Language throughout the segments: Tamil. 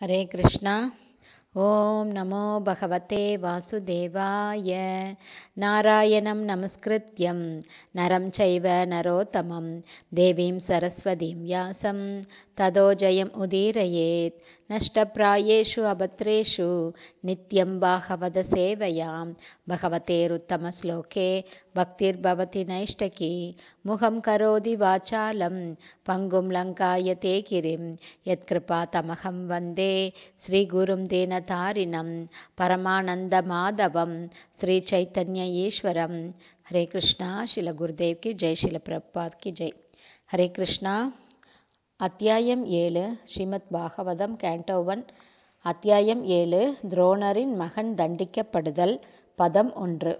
हरे कृष्णा ॐ नमो भगवते वासुदेवाय नारायणं नमस्कृत्यं नरं चैव नरोत्तमं देवीं सरस्वतीं व्यासं ततो जयम् उदीरयेत् नष्टप्रायेषु अभद्रेषु नित्यं बाहवदसेवयां भगवतेरुत्तमश्लोके भक्तिर्भवति नैष्टकी मुखं करोति वाचालं पङ्गुं लङ्कायते गिरिं यत्कृपातमहं वन्दे श्रीगुरुं दीन தாரினம் பரமானந்த மாதவம் ஸ்ரீ சைத்தன்ய ஈஸ்வரம் ஹரே கிருஷ்ணா ஷில குருதேவ் கி ஜெய் ஷில பிரபாத்கி கி ஜெய் ஹரே கிருஷ்ணா அத்தியாயம் ஏழு ஸ்ரீமத் பாகவதம் கேண்டோவன் அத்தியாயம் ஏழு துரோணரின் மகன் தண்டிக்கப்படுதல் பதம் ஒன்று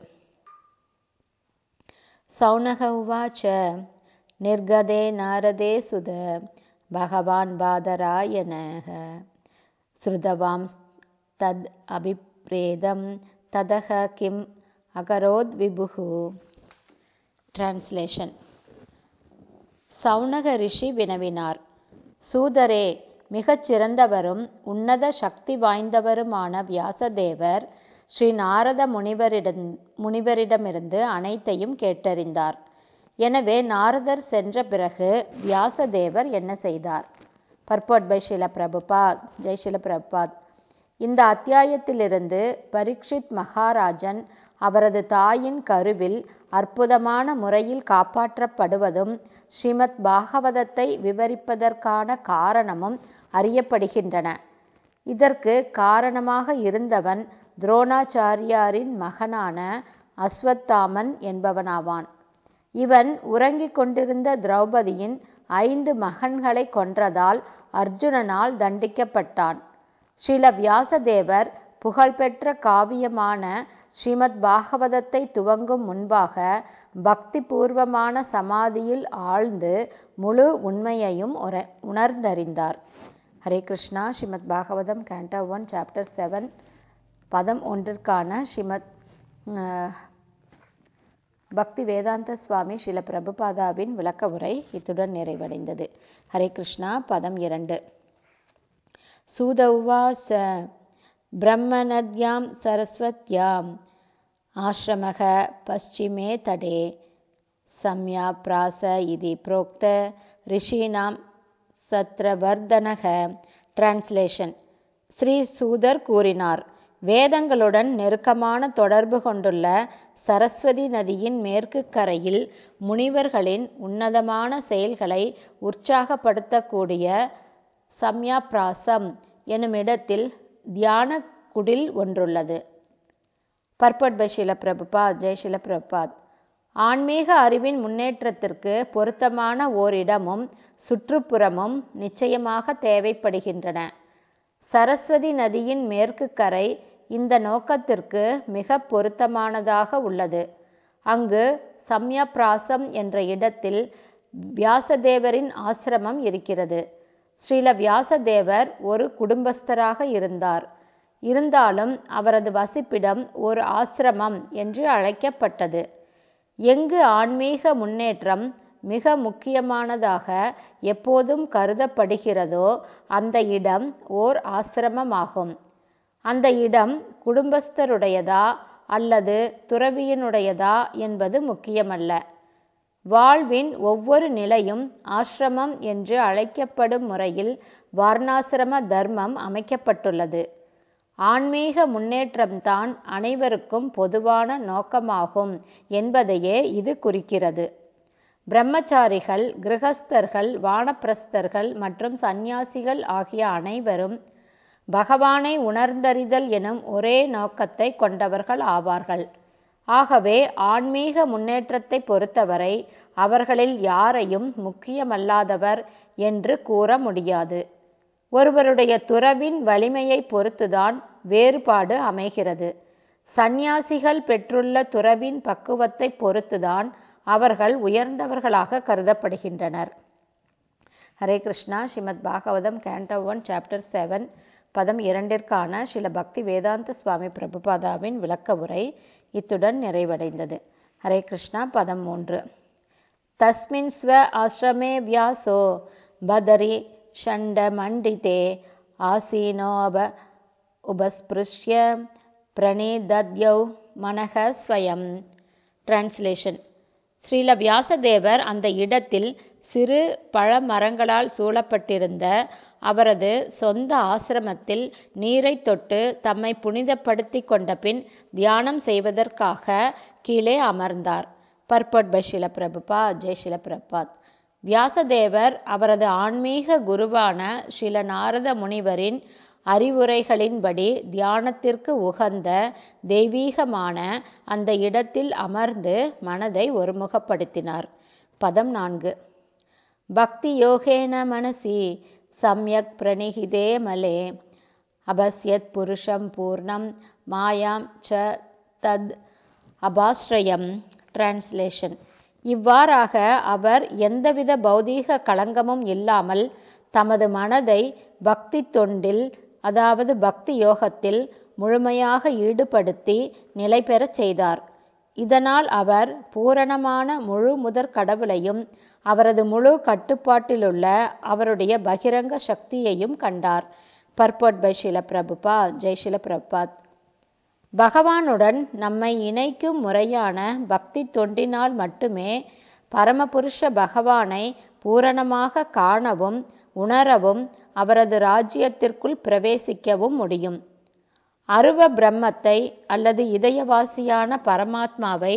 சௌனக உவாச்ச நிர்கதே நாரதே சுத பகவான் பாதராயனக ஸ்ருதவாம் தத் அபிப்ரேதம் ததக கிம் அகரோத் விபுகு டிரான்ஸ்லேஷன் சௌனக ரிஷி வினவினார் சூதரே மிகச் சிறந்தவரும் உன்னத சக்தி வாய்ந்தவருமான வியாசதேவர் ஸ்ரீ நாரத முனிவரிடம் முனிவரிடமிருந்து அனைத்தையும் கேட்டறிந்தார் எனவே நாரதர் சென்ற பிறகு வியாசதேவர் என்ன செய்தார் பர்போட் பை ஷீல பிரபுபாத் ஜெய் ஷீல பிரபுபாத் இந்த அத்தியாயத்திலிருந்து பரீக்ஷித் மகாராஜன் அவரது தாயின் கருவில் அற்புதமான முறையில் காப்பாற்றப்படுவதும் ஸ்ரீமத் பாகவதத்தை விவரிப்பதற்கான காரணமும் அறியப்படுகின்றன இதற்கு காரணமாக இருந்தவன் துரோணாச்சாரியாரின் மகனான அஸ்வத்தாமன் என்பவனாவான் இவன் உறங்கிக் கொண்டிருந்த திரௌபதியின் ஐந்து மகன்களை கொன்றதால் அர்ஜுனனால் தண்டிக்கப்பட்டான் ஸ்ரீல வியாசதேவர் புகழ்பெற்ற காவியமான ஸ்ரீமத் பாகவதத்தை துவங்கும் முன்பாக பக்தி பூர்வமான சமாதியில் ஆழ்ந்து முழு உண்மையையும் உணர்ந்தறிந்தார் Hare Krishna Srimad Bhagavatam canto one chapter seven பதம் ஒன்றிற்கான ஸ்ரீமத் பக்தி வேதாந்த சுவாமி ஸ்ரீல பிரபுபாதாவின் விளக்க உரை இத்துடன் நிறைவடைந்தது ஹரே கிருஷ்ணா பதம் இரண்டு சூதௌவாச பிரம்மநத்யாம் சரஸ்வத்யாம் ஆசிரமக பஷ்சிமே தடே சம்யா பிராச இதி புரோக்த ரிஷினாம் சத்ரவர்தனக டிரான்ஸ்லேஷன் ஸ்ரீ சூதர் கூறினார் வேதங்களுடன் நெருக்கமான தொடர்பு கொண்டுள்ள சரஸ்வதி நதியின் மேற்கு கரையில் முனிவர்களின் உன்னதமான செயல்களை உற்சாகப்படுத்தக்கூடிய சம்யாப்ராசம் இடத்தில் தியான குடில் ஒன்றுள்ளது பர்பட் பை ஷில பிரபுபாத் பிரபுபாத் ஆன்மீக அறிவின் முன்னேற்றத்திற்கு பொருத்தமான ஓரிடமும் சுற்றுப்புறமும் நிச்சயமாக தேவைப்படுகின்றன சரஸ்வதி நதியின் மேற்கு கரை இந்த நோக்கத்திற்கு மிக பொருத்தமானதாக உள்ளது அங்கு சம்யப்ராசம் என்ற இடத்தில் வியாசதேவரின் ஆசிரமம் இருக்கிறது ஸ்ரீல வியாசதேவர் ஒரு குடும்பஸ்தராக இருந்தார் இருந்தாலும் அவரது வசிப்பிடம் ஒரு ஆசிரமம் என்று அழைக்கப்பட்டது எங்கு ஆன்மீக முன்னேற்றம் மிக முக்கியமானதாக எப்போதும் கருதப்படுகிறதோ அந்த இடம் ஓர் ஆசிரமமாகும் அந்த இடம் குடும்பஸ்தருடையதா அல்லது துறவியினுடையதா என்பது முக்கியமல்ல வாழ்வின் ஒவ்வொரு நிலையும் ஆசிரமம் என்று அழைக்கப்படும் முறையில் வர்ணாசிரம தர்மம் அமைக்கப்பட்டுள்ளது ஆன்மீக முன்னேற்றம்தான் அனைவருக்கும் பொதுவான நோக்கமாகும் என்பதையே இது குறிக்கிறது பிரம்மச்சாரிகள் கிரகஸ்தர்கள் வானப்பிரஸ்தர்கள் மற்றும் சந்நியாசிகள் ஆகிய அனைவரும் பகவானை உணர்ந்தறிதல் எனும் ஒரே நோக்கத்தை கொண்டவர்கள் ஆவார்கள் ஆகவே ஆன்மீக முன்னேற்றத்தை பொறுத்தவரை அவர்களில் யாரையும் முக்கியமல்லாதவர் என்று கூற முடியாது ஒருவருடைய துறவின் வலிமையை பொறுத்துதான் வேறுபாடு அமைகிறது சந்நியாசிகள் பெற்றுள்ள துறவின் பக்குவத்தை பொறுத்துதான் அவர்கள் உயர்ந்தவர்களாக கருதப்படுகின்றனர் Hare Krishna Srimad Bhagavatam canto one chapter seven பதம் இரண்டிற்கான சில பக்தி வேதாந்த சுவாமி பிரபுபாதாவின் விளக்க உரை இத்துடன் நிறைவடைந்தது ஹரே கிருஷ்ணா பதம் மூன்று தஸ்மின் ஸ்வ ஆசிரமே வியாசோ பதரி ஷண்ட மண்டிதே ஆசீனோப உபஸ்பிருஷ்ய தத்யௌ மனக ஸ்வயம் டிரான்ஸ்லேஷன் ஸ்ரீல வியாசதேவர் அந்த இடத்தில் சிறு பழமரங்களால் சூழப்பட்டிருந்த அவரது சொந்த ஆசிரமத்தில் நீரைத் தொட்டு தம்மை புனிதப்படுத்தி கொண்டபின் தியானம் செய்வதற்காக கீழே அமர்ந்தார் பர்பட் பஷில பிரபுபா ஜெய் பிரபாத் வியாசதேவர் அவரது ஆன்மீக குருவான சில நாரத முனிவரின் அறிவுரைகளின்படி தியானத்திற்கு உகந்த தெய்வீகமான அந்த இடத்தில் அமர்ந்து மனதை ஒருமுகப்படுத்தினார் பதம் நான்கு பக்தி யோகேன மனசி सम्यक् மலே அபசியத் புருஷம் பூர்ணம் மாயாம் ச தத் அபாஸ்ரயம் டிரான்ஸ்லேஷன் இவ்வாறாக அவர் எந்தவித பௌதீக களங்கமும் இல்லாமல் தமது மனதை பக்தி தொண்டில் அதாவது பக்தி யோகத்தில் முழுமையாக ஈடுபடுத்தி நிலை பெறச் செய்தார் இதனால் அவர் பூரணமான முழு முதற் கடவுளையும் அவரது முழு கட்டுப்பாட்டிலுள்ள அவருடைய பகிரங்க சக்தியையும் கண்டார் பர்பட் பை ஷில பிரபுபா ஜெய் ஷில பிரபாத் பகவானுடன் நம்மை இணைக்கும் முறையான பக்தி தொண்டினால் மட்டுமே பரமபுருஷ பகவானை பூரணமாக காணவும் உணரவும் அவரது ராஜ்யத்திற்குள் பிரவேசிக்கவும் முடியும் அருவ பிரம்மத்தை அல்லது இதயவாசியான பரமாத்மாவை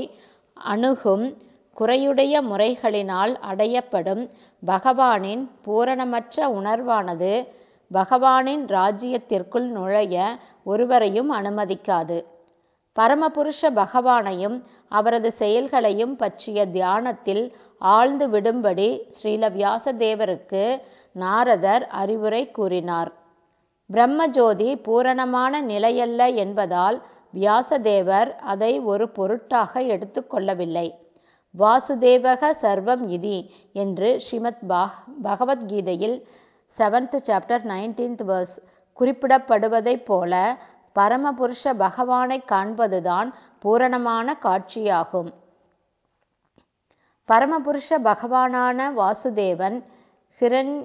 அணுகும் குறையுடைய முறைகளினால் அடையப்படும் பகவானின் பூரணமற்ற உணர்வானது பகவானின் ராஜ்யத்திற்குள் நுழைய ஒருவரையும் அனுமதிக்காது பரமபுருஷ பகவானையும் அவரது செயல்களையும் பற்றிய தியானத்தில் ஆழ்ந்து விடும்படி ஸ்ரீல வியாசதேவருக்கு நாரதர் அறிவுரை கூறினார் பிரம்மஜோதி பூரணமான நிலையல்ல என்பதால் வியாசதேவர் அதை ஒரு பொருட்டாக எடுத்துக்கொள்ளவில்லை வாசுதேவக சர்வம் இதி என்று ஸ்ரீமத் பகவத்கீதையில் செவன்த் சாப்டர் நைன்டீன்த் வேர்ஸ் குறிப்பிடப்படுவதைப் போல பரமபுருஷ பகவானை காண்பதுதான் பூரணமான காட்சியாகும் பரமபுருஷ பகவானான வாசுதேவன் ஹிரண்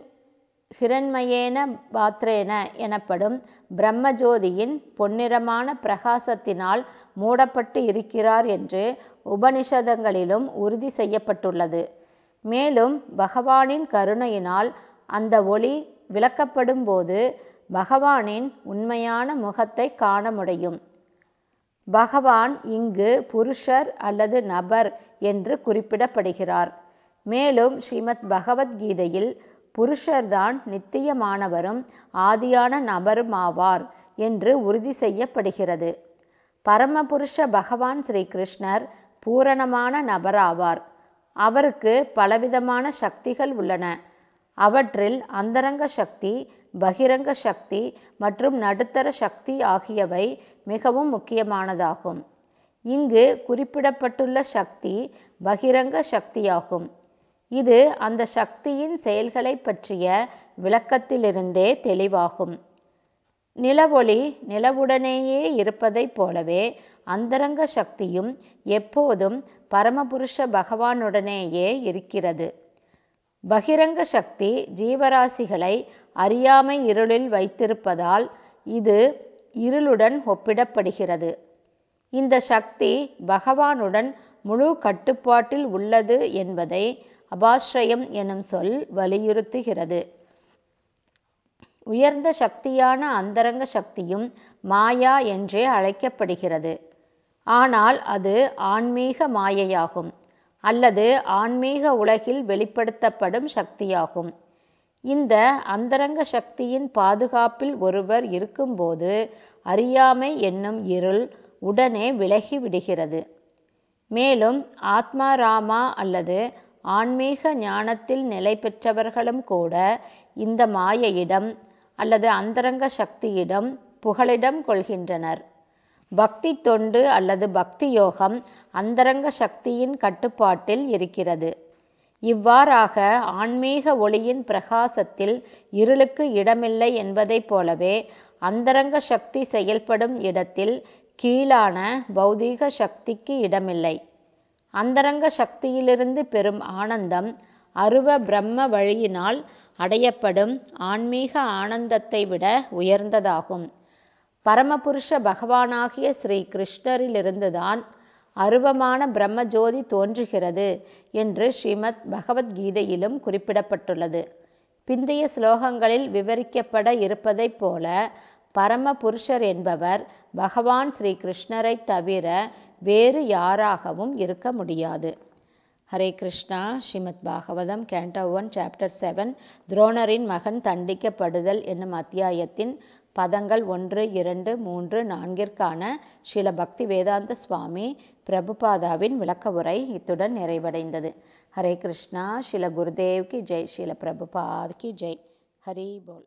ஹிரண்மயேன பாத்ரேன எனப்படும் பிரம்மஜோதியின் பொன்னிறமான பிரகாசத்தினால் மூடப்பட்டு இருக்கிறார் என்று உபனிஷதங்களிலும் உறுதி செய்யப்பட்டுள்ளது மேலும் பகவானின் கருணையினால் அந்த ஒளி விளக்கப்படும் போது பகவானின் உண்மையான முகத்தை காண முடியும் பகவான் இங்கு புருஷர் அல்லது நபர் என்று குறிப்பிடப்படுகிறார் மேலும் ஸ்ரீமத் பகவத்கீதையில் புருஷர்தான் நித்தியமானவரும் ஆதியான நபருமாவார் என்று உறுதி செய்யப்படுகிறது பரமபுருஷ பகவான் ஸ்ரீ கிருஷ்ணர் பூரணமான நபராவார் அவருக்கு பலவிதமான சக்திகள் உள்ளன அவற்றில் அந்தரங்க சக்தி பகிரங்க சக்தி மற்றும் நடுத்தர சக்தி ஆகியவை மிகவும் முக்கியமானதாகும் இங்கு குறிப்பிடப்பட்டுள்ள சக்தி பகிரங்க சக்தியாகும் இது அந்த சக்தியின் செயல்களை பற்றிய விளக்கத்திலிருந்தே தெளிவாகும் நிலவொளி நிலவுடனேயே இருப்பதைப் போலவே அந்தரங்க சக்தியும் எப்போதும் பரமபுருஷ பகவானுடனேயே இருக்கிறது பகிரங்க சக்தி ஜீவராசிகளை அறியாமை இருளில் வைத்திருப்பதால் இது இருளுடன் ஒப்பிடப்படுகிறது இந்த சக்தி பகவானுடன் முழு கட்டுப்பாட்டில் உள்ளது என்பதை அபாஸ்ரயம் எனும் சொல் வலியுறுத்துகிறது உயர்ந்த சக்தியான அந்தரங்க சக்தியும் மாயா என்றே அழைக்கப்படுகிறது ஆனால் அது ஆன்மீக மாயையாகும் அல்லது ஆன்மீக உலகில் வெளிப்படுத்தப்படும் சக்தியாகும் இந்த அந்தரங்க சக்தியின் பாதுகாப்பில் ஒருவர் இருக்கும்போது அறியாமை என்னும் இருள் உடனே விலகிவிடுகிறது மேலும் ஆத்மாராமா அல்லது ஆன்மீக ஞானத்தில் நிலை பெற்றவர்களும் கூட இந்த மாயையிடம் அல்லது அந்தரங்க சக்தியிடம் புகழிடம் கொள்கின்றனர் பக்தி தொண்டு அல்லது பக்தி யோகம் அந்தரங்க சக்தியின் கட்டுப்பாட்டில் இருக்கிறது இவ்வாறாக ஆன்மீக ஒளியின் பிரகாசத்தில் இருளுக்கு இடமில்லை என்பதைப் போலவே அந்தரங்க சக்தி செயல்படும் இடத்தில் கீழான பௌதீக சக்திக்கு இடமில்லை அந்தரங்க சக்தியிலிருந்து பெறும் ஆனந்தம் அருவ பிரம்ம வழியினால் அடையப்படும் ஆன்மீக ஆனந்தத்தை விட உயர்ந்ததாகும் பரமபுருஷ பகவானாகிய ஸ்ரீ கிருஷ்ணரிலிருந்துதான் அருவமான பிரம்மஜோதி தோன்றுகிறது என்று ஸ்ரீமத் பகவத்கீதையிலும் குறிப்பிடப்பட்டுள்ளது பிந்தைய ஸ்லோகங்களில் விவரிக்கப்பட இருப்பதைப் போல பரமபுருஷர் என்பவர் பகவான் ஸ்ரீ கிருஷ்ணரை தவிர வேறு யாராகவும் இருக்க முடியாது Hare Krishna Srimad Bhagavatam canto one chapter seven துரோணரின் மகன் தண்டிக்கப்படுதல் என்னும் அத்தியாயத்தின் பதங்கள் ஒன்று இரண்டு மூன்று நான்கிற்கான ஸ்ரீல பக்தி வேதாந்த சுவாமி பிரபுபாதாவின் விளக்க உரை இத்துடன் நிறைவடைந்தது ஹரே கிருஷ்ணா ஸ்ரீல குருதேவ்கி ஜெய் ஸ்ரீல கி ஜெய் ஹரி போல்